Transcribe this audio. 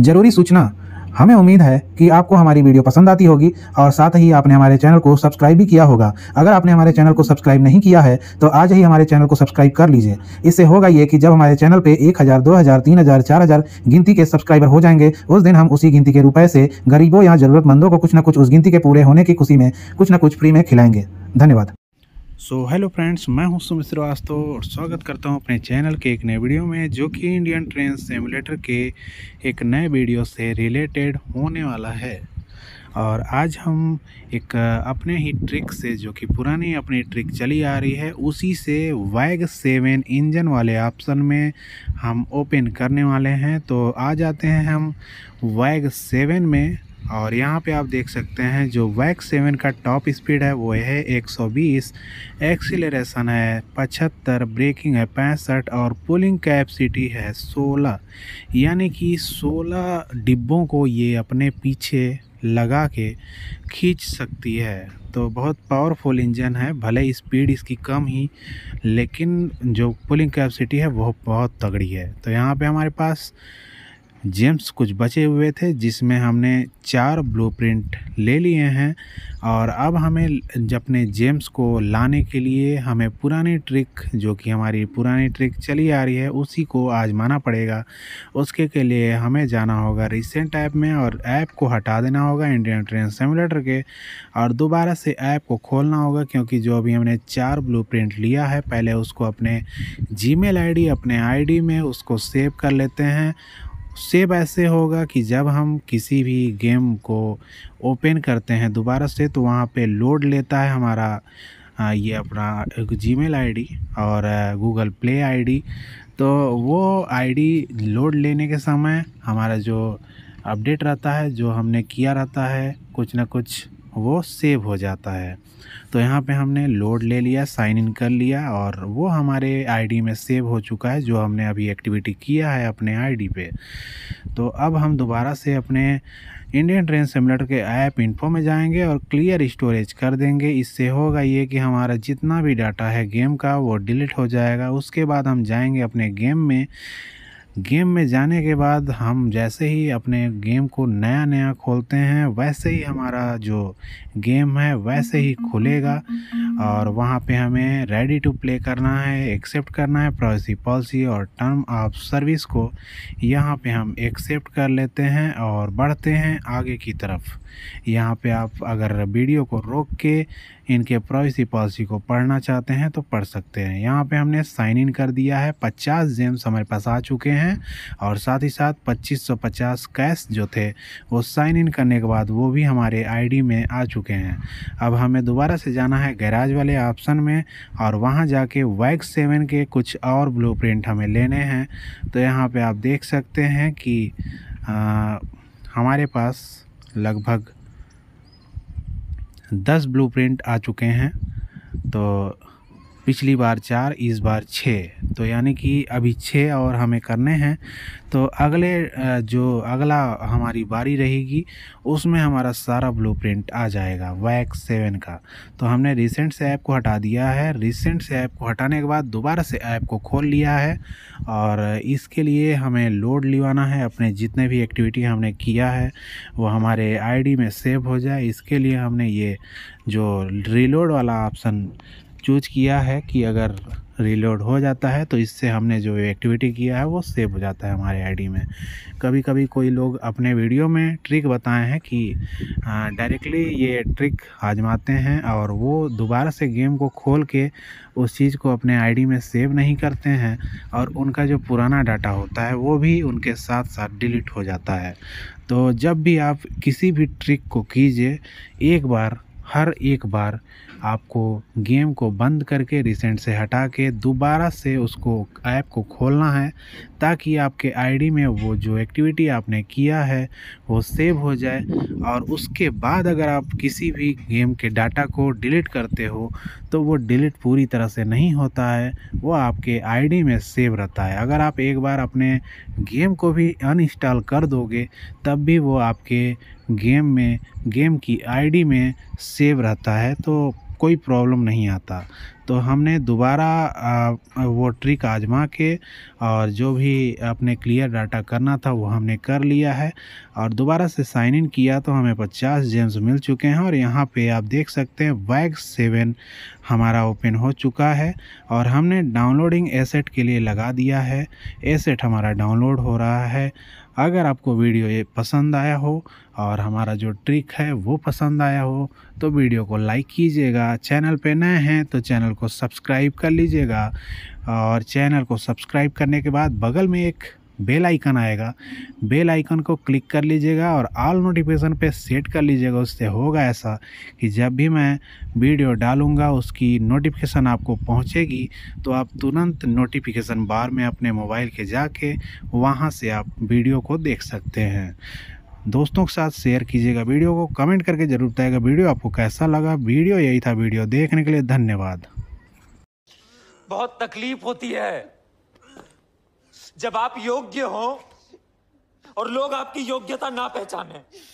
ज़रूरी सूचना हमें उम्मीद है कि आपको हमारी वीडियो पसंद आती होगी और साथ ही आपने हमारे चैनल को सब्सक्राइब भी किया होगा अगर आपने हमारे चैनल को सब्सक्राइब नहीं किया है तो आज ही हमारे चैनल को सब्सक्राइब कर लीजिए इससे होगा ये कि जब हमारे चैनल पे एक हज़ार दो हज़ार तीन हज़ार चार हज़ार गिनती के सब्सक्राइबर हो जाएंगे उस दिन हम उसी गिनती के रुपये से गरीबों या ज़रूरतमंदों को कुछ ना कुछ उस गिनती के पूरे होने की खुशी में कुछ न कुछ फ्री में खिलाएंगे धन्यवाद सो हेलो फ्रेंड्स मैं हूं सुमित श्रीवास्तव और स्वागत करता हूं अपने चैनल के एक नए वीडियो में जो कि इंडियन ट्रेन सेमुलेटर के एक नए वीडियो से रिलेटेड होने वाला है और आज हम एक अपने ही ट्रिक से जो कि पुरानी अपनी ट्रिक चली आ रही है उसी से वैग सेवन इंजन वाले ऑप्शन में हम ओपन करने वाले हैं तो आ जाते हैं हम वैग सेवन में और यहाँ पे आप देख सकते हैं जो वैक्स सेवन का टॉप स्पीड है वो है 120 एक्सीलरेशन है 75 ब्रेकिंग है पैंसठ और पुलिंग कैपेसिटी है 16 यानी कि 16 डिब्बों को ये अपने पीछे लगा के खींच सकती है तो बहुत पावरफुल इंजन है भले स्पीड इसकी कम ही लेकिन जो पुलिंग कैपेसिटी है वह बहुत तगड़ी है तो यहाँ पे हमारे पास जेम्स कुछ बचे हुए थे जिसमें हमने चार ब्लूप्रिंट ले लिए हैं और अब हमें अपने जेम्स को लाने के लिए हमें पुरानी ट्रिक जो कि हमारी पुरानी ट्रिक चली आ रही है उसी को आजमाना पड़ेगा उसके के लिए हमें जाना होगा रिसेंट ऐप में और ऐप को हटा देना होगा इंडियन ट्रेन सेमुलेटर के और दोबारा से ऐप को खोलना होगा क्योंकि जो अभी हमने चार ब्लू लिया है पहले उसको अपने जी मेल अपने आई में उसको सेव कर लेते हैं सेव ऐसे होगा कि जब हम किसी भी गेम को ओपन करते हैं दोबारा से तो वहाँ पे लोड लेता है हमारा ये अपना जी मेल और गूगल प्ले आई तो वो आईडी लोड लेने के समय हमारा जो अपडेट रहता है जो हमने किया रहता है कुछ ना कुछ वो सेव हो जाता है तो यहाँ पे हमने लोड ले लिया साइन इन कर लिया और वो हमारे आईडी में सेव हो चुका है जो हमने अभी एक्टिविटी किया है अपने आईडी पे तो अब हम दोबारा से अपने इंडियन ट्रेन सिमलेटर के ऐप इन्फो में जाएंगे और क्लियर स्टोरेज कर देंगे इससे होगा ये कि हमारा जितना भी डाटा है गेम का वो डिलीट हो जाएगा उसके बाद हम जाएंगे अपने गेम में गेम में जाने के बाद हम जैसे ही अपने गेम को नया नया खोलते हैं वैसे ही हमारा जो गेम है वैसे ही खुलेगा और वहाँ पे हमें रेडी टू प्ले करना है एक्सेप्ट करना है प्राइवेसी पॉलिसी और टर्म ऑफ सर्विस को यहाँ पे हम एक्सेप्ट कर लेते हैं और बढ़ते हैं आगे की तरफ यहाँ पे आप अगर वीडियो को रोक के इनके प्राइवेसी पॉलिसी को पढ़ना चाहते हैं तो पढ़ सकते हैं यहाँ पे हमने साइन इन कर दिया है 50 जेम्स हमारे पास आ चुके हैं और साथ ही साथ 2550 कैश जो थे वो साइन इन करने के बाद वो भी हमारे आईडी में आ चुके हैं अब हमें दोबारा से जाना है गैराज वाले ऑप्शन में और वहाँ जाके वैक्स सेवन के कुछ और ब्लू हमें लेने हैं तो यहाँ पर आप देख सकते हैं कि आ, हमारे पास लगभग दस ब्लूप्रिंट आ चुके हैं तो पिछली बार चार इस बार छः तो यानी कि अभी छः और हमें करने हैं तो अगले जो अगला हमारी बारी रहेगी उसमें हमारा सारा प्रिंट आ जाएगा वैक्स सेवन का तो हमने रिसेंट से ऐप को हटा दिया है रिसेंट से ऐप को हटाने के बाद दोबारा से ऐप को खोल लिया है और इसके लिए हमें लोड लिवाना है अपने जितने भी एक्टिविटी हमने किया है वो हमारे आई में सेव हो जाए इसके लिए हमने ये जो रिलोड वाला ऑप्शन चूज किया है कि अगर रिलोड हो जाता है तो इससे हमने जो एक्टिविटी किया है वो सेव हो जाता है हमारे आईडी में कभी कभी कोई लोग अपने वीडियो में ट्रिक बताए हैं कि डायरेक्टली ये ट्रिक आजमाते हैं और वो दोबारा से गेम को खोल के उस चीज़ को अपने आईडी में सेव नहीं करते हैं और उनका जो पुराना डाटा होता है वो भी उनके साथ साथ डिलीट हो जाता है तो जब भी आप किसी भी ट्रिक को कीजिए एक बार हर एक बार आपको गेम को बंद करके रिसेंट से हटा के दोबारा से उसको ऐप को खोलना है ताकि आपके आईडी में वो जो एक्टिविटी आपने किया है वो सेव हो जाए और उसके बाद अगर आप किसी भी गेम के डाटा को डिलीट करते हो तो वो डिलीट पूरी तरह से नहीं होता है वो आपके आईडी में सेव रहता है अगर आप एक बार अपने गेम को भी अनइंस्टॉल कर दोगे तब भी वो आपके गेम में गेम की आईडी में सेव रहता है तो कोई प्रॉब्लम नहीं आता तो हमने दोबारा वो ट्रिक आजमा के और जो भी अपने क्लियर डाटा करना था वो हमने कर लिया है और दोबारा से साइन इन किया तो हमें 50 जेम्स मिल चुके हैं और यहाँ पे आप देख सकते हैं वैग सेवन हमारा ओपन हो चुका है और हमने डाउनलोडिंग एसेट के लिए लगा दिया है एसेट हमारा डाउनलोड हो रहा है अगर आपको वीडियो ये पसंद आया हो और हमारा जो ट्रिक है वो पसंद आया हो तो वीडियो को लाइक कीजिएगा चैनल पे नए हैं तो चैनल को सब्सक्राइब कर लीजिएगा और चैनल को सब्सक्राइब करने के बाद बगल में एक बेल आइकन आएगा बेल आइकन को क्लिक कर लीजिएगा और ऑल नोटिफिकेशन पे सेट कर लीजिएगा उससे होगा ऐसा कि जब भी मैं वीडियो डालूँगा उसकी नोटिफिकेशन आपको पहुँचेगी तो आप तुरंत नोटिफिकेशन बार में अपने मोबाइल के जाके वहाँ से आप वीडियो को देख सकते हैं दोस्तों के साथ शेयर कीजिएगा वीडियो को कमेंट करके ज़रूर बताएगा वीडियो आपको कैसा लगा वीडियो यही था वीडियो देखने के लिए धन्यवाद बहुत तकलीफ होती है जब आप योग्य हो और लोग आपकी योग्यता ना पहचाने